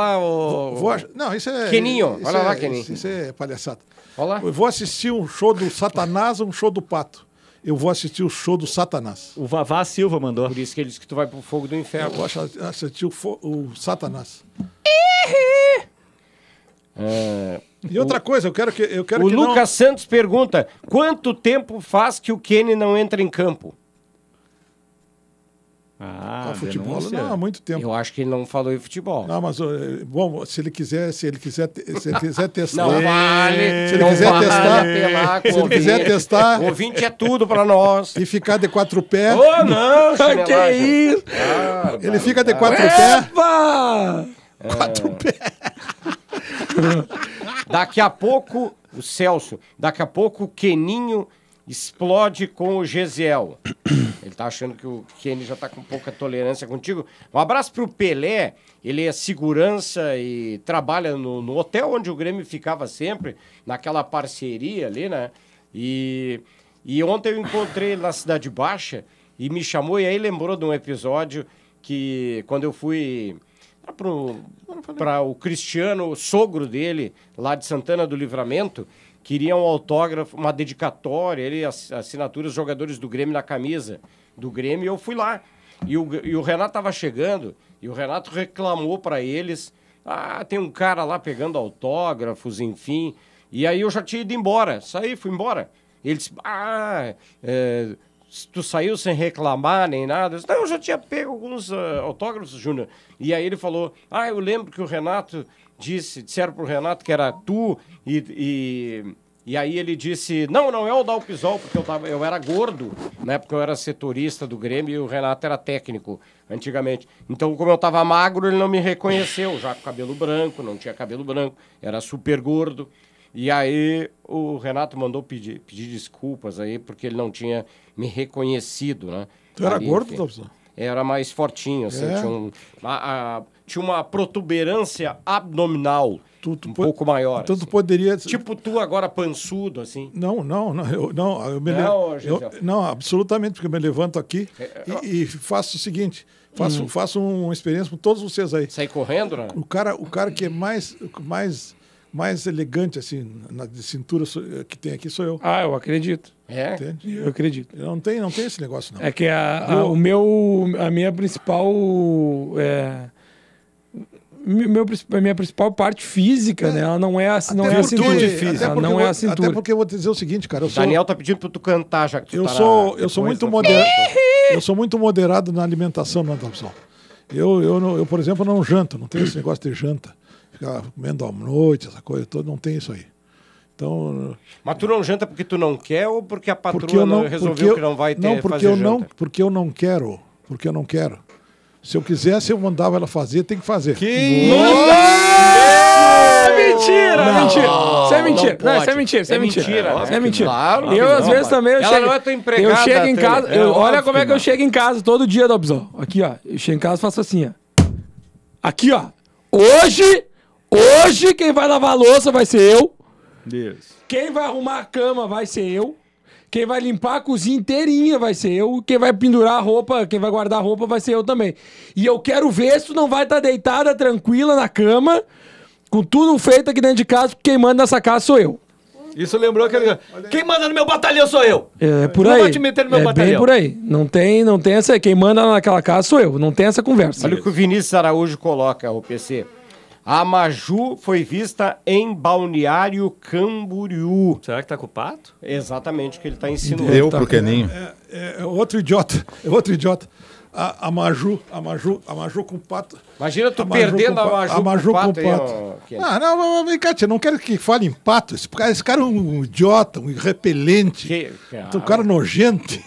lá, Vou, vou, não, isso é... Keninho, isso olha é lá, Keninho. Isso, isso é palhaçada. Eu vou assistir um show do Satanás ou um show do Pato eu vou assistir o show do Satanás. O Vavá Silva mandou. Por isso que ele disse que tu vai pro fogo do inferno. Eu vou assistir o, o Satanás. É, e outra o, coisa, eu quero que. Eu quero o que Lucas não... Santos pergunta: quanto tempo faz que o Kenny não entra em campo? Ah, ah, futebol denúncia. não há muito tempo. Eu acho que ele não falou em futebol. Não, mas eh, bom, se ele quiser, se ele quiser, se ele quiser testar, não vale. Se ele não quiser vale testar, se ele quiser testar, o ouvinte é tudo para nós. E ficar de quatro pés. Oh, não, que é isso? Ah, ele fica de quatro pés. É. Quatro é. pés. daqui a pouco o Celso, daqui a pouco o Keninho explode com o Gesiel. Ele tá achando que o Kenny já tá com pouca tolerância contigo. Um abraço pro Pelé, ele é segurança e trabalha no, no hotel onde o Grêmio ficava sempre, naquela parceria ali, né? E, e ontem eu encontrei ele na Cidade Baixa e me chamou e aí lembrou de um episódio que quando eu fui para o Cristiano, o sogro dele, lá de Santana do Livramento, queria um autógrafo, uma dedicatória, ele, assinatura dos jogadores do Grêmio na camisa do Grêmio, e eu fui lá. E o, e o Renato estava chegando, e o Renato reclamou para eles: ah, tem um cara lá pegando autógrafos, enfim. E aí eu já tinha ido embora, saí, fui embora. Eles, ah, é, tu saiu sem reclamar nem nada. Eu disse, não, eu já tinha pego alguns uh, autógrafos, Júnior. E aí ele falou, ah, eu lembro que o Renato disse, disseram pro Renato que era tu e... e... E aí ele disse: Não, não é o Dalpisol, porque eu, tava, eu era gordo, né? Porque eu era setorista do Grêmio e o Renato era técnico antigamente. Então, como eu estava magro, ele não me reconheceu, já com cabelo branco, não tinha cabelo branco, era super gordo. E aí o Renato mandou pedir, pedir desculpas aí, porque ele não tinha me reconhecido, né? Tu era ali, gordo, Thompson? Era mais fortinho, assim, é. tinha, um, a, a, tinha uma protuberância abdominal tu, tu um pouco maior. Então assim. tu poderia... Tipo tu agora pançudo, assim. Não, não, não. Eu, não, eu me não, le... eu, não, absolutamente, porque eu me levanto aqui é, eu... É, e, e, faço o seguinte... Faço, hum. faço uma experiência com todos vocês aí. Sai correndo, né? O cara, o cara que é mais, mais mais elegante, assim, na, de cintura eh, que tem aqui sou eu. Ah, eu acredito. É? Entende? Eu acredito. Não tem, não tem esse negócio, não. É que a, a o meu, a minha principal... É, meu, a minha principal parte física, é. né? Ela não é assim não é a cintura. Física. Não vou, é a cintura. Até porque eu vou dizer o seguinte, cara. Sou, Daniel tá pedindo pra tu cantar, já que tu Eu tá sou, eu sou muito né? moderado. eu sou muito moderado na alimentação, não é, Eu, eu, eu, eu, por exemplo, não janto, não tenho esse negócio de janta ficar comendo à noite, essa coisa toda, não tem isso aí. Então, Mas tu não janta porque tu não quer ou porque a patroa porque não, resolveu eu, que não vai ter não, porque eu janta? não Porque eu não quero. Porque eu não quero. Se eu quisesse, eu mandava ela fazer, tem que fazer. Que Mentira, não, mentira. Isso é mentira. Não, não isso é mentira, isso é, é mentira. mentira. Né? Isso é né? mentira. Claro, eu, às vezes, também. Eu ela chego, não é tua empregada. Eu chego em casa. É olha como é que eu chego em casa todo dia, Dobzão. Aqui, ó. Eu chego em casa e faço assim, ó. Aqui, ó. Hoje Hoje quem vai lavar a louça vai ser eu. Deus. Quem vai arrumar a cama vai ser eu. Quem vai limpar a cozinha inteirinha vai ser eu. Quem vai pendurar a roupa, quem vai guardar a roupa vai ser eu também. E eu quero ver se tu não vai estar tá deitada, tranquila na cama, com tudo feito aqui dentro de casa, porque quem manda nessa casa sou eu. Isso lembrou que quem manda no meu batalhão sou eu. É, é por aí. Não vai te meter no meu é batalhão. Bem por aí. Não tem, não tem essa. Quem manda naquela casa sou eu. Não tem essa conversa. Olha o que o Vinícius Araújo coloca, o PC. A Maju foi vista em Balneário Camboriú. Será que está com o pato? Exatamente, o que ele está ensinando. Eu tá pro Keninho. É, é, é, outro idiota, é outro idiota. A, a Maju, a Maju, a Maju com o pato Imagina tu perder na Maju com o Pato. Aí, ó, é. ah, não, vem cá, tia, não quero que fale em pato. Esse cara, esse cara é um idiota, um repelente. Que, é Um ah. cara nojento.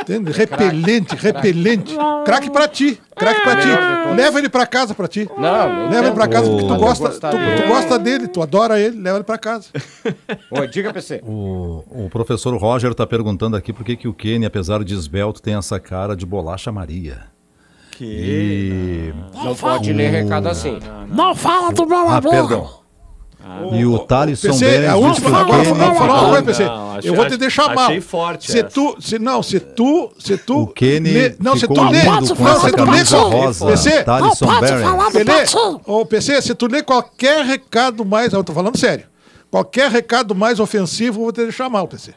Entende? repelente, repelente. Craque pra ti. Craque pra ti. Ah, é, leva ele pra casa pra ti. Não, Leva ele pra casa, porque tu gosta, tu, tu gosta dele, tu adora ele, leva ele pra casa. Oi, diga, PC. O, o professor Roger tá perguntando aqui por que, que o Kenny, apesar de esbelto, tem essa cara de bolacha Maria. Que? E... Não, não pode ler recado assim. Não, não, não fala do meu amor. Ah, perdão. Ah, e o Thales São Bérez é não, não, não, não, não, Eu vou te deixar achei mal. forte se tu, se, não, se tu... Se tu o Kenny não, se tu lê, não, se tu lê, rosa, PC, Thales não, São Bérez. Ô, PC, se tu lê qualquer recado mais... Eu tô falando sério. Qualquer recado mais ofensivo, eu vou te deixar mal, PC.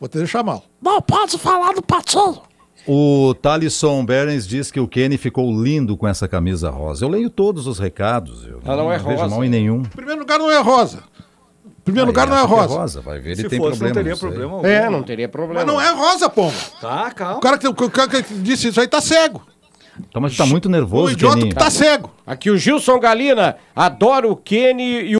Vou te deixar mal. Não pode falar do Patinho. O Talisson Berens diz que o Kenny ficou lindo com essa camisa rosa. Eu leio todos os recados. Eu Ela não, não é rosa. Vejo mal em nenhum. Em primeiro lugar, não é rosa. Em primeiro lugar, não é, é rosa. É rosa. Vai ver, ele Se tem fosse, é, problema. Não teria problema. Algum. É, não teria problema. Mas não é rosa, pomba. Tá, calma. O cara que, o cara que disse isso aí tá cego. Então, mas tá muito nervoso, O idiota Keninho. que tá cego. Aqui o Gilson Galina. Adoro o Kenny e o